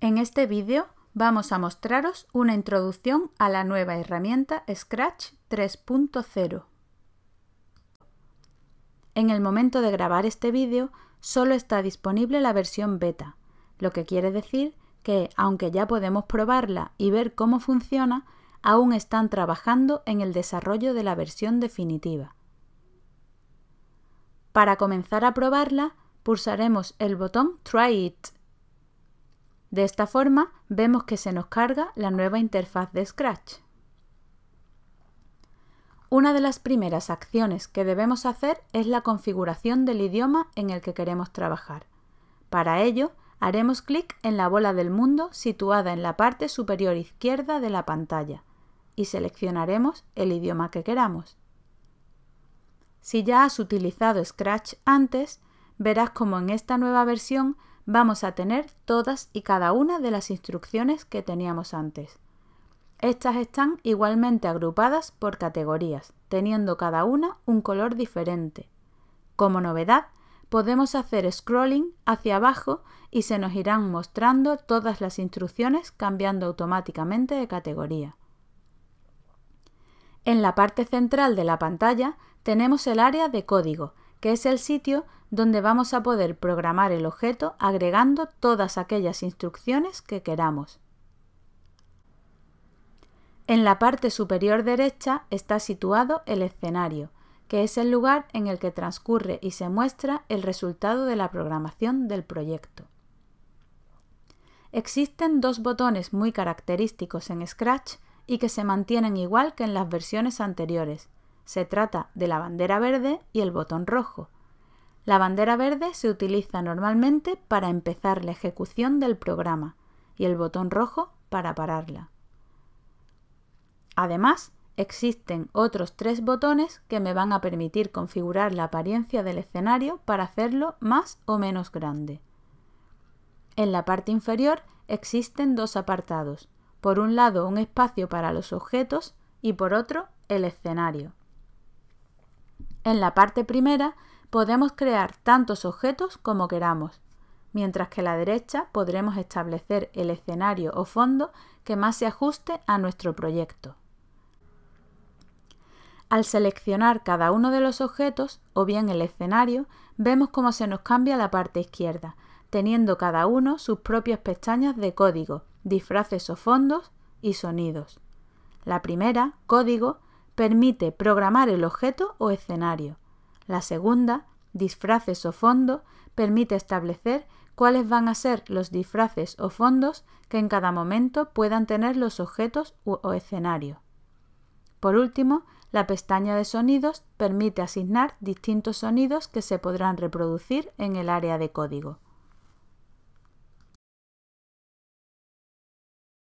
En este vídeo vamos a mostraros una introducción a la nueva herramienta Scratch 3.0. En el momento de grabar este vídeo solo está disponible la versión beta, lo que quiere decir que, aunque ya podemos probarla y ver cómo funciona, aún están trabajando en el desarrollo de la versión definitiva. Para comenzar a probarla, pulsaremos el botón Try It de esta forma vemos que se nos carga la nueva interfaz de Scratch. Una de las primeras acciones que debemos hacer es la configuración del idioma en el que queremos trabajar. Para ello, haremos clic en la bola del mundo situada en la parte superior izquierda de la pantalla y seleccionaremos el idioma que queramos. Si ya has utilizado Scratch antes, verás como en esta nueva versión vamos a tener todas y cada una de las instrucciones que teníamos antes. Estas están igualmente agrupadas por categorías, teniendo cada una un color diferente. Como novedad, podemos hacer scrolling hacia abajo y se nos irán mostrando todas las instrucciones cambiando automáticamente de categoría. En la parte central de la pantalla tenemos el área de código, que es el sitio donde vamos a poder programar el objeto agregando todas aquellas instrucciones que queramos. En la parte superior derecha está situado el escenario, que es el lugar en el que transcurre y se muestra el resultado de la programación del proyecto. Existen dos botones muy característicos en Scratch y que se mantienen igual que en las versiones anteriores, se trata de la bandera verde y el botón rojo. La bandera verde se utiliza normalmente para empezar la ejecución del programa y el botón rojo para pararla. Además, existen otros tres botones que me van a permitir configurar la apariencia del escenario para hacerlo más o menos grande. En la parte inferior existen dos apartados, por un lado un espacio para los objetos y por otro el escenario. En la parte primera podemos crear tantos objetos como queramos, mientras que en la derecha podremos establecer el escenario o fondo que más se ajuste a nuestro proyecto. Al seleccionar cada uno de los objetos o bien el escenario, vemos cómo se nos cambia la parte izquierda, teniendo cada uno sus propias pestañas de código, disfraces o fondos y sonidos. La primera, código, permite programar el objeto o escenario. La segunda, disfraces o fondo, permite establecer cuáles van a ser los disfraces o fondos que en cada momento puedan tener los objetos o escenario. Por último, la pestaña de sonidos permite asignar distintos sonidos que se podrán reproducir en el área de código.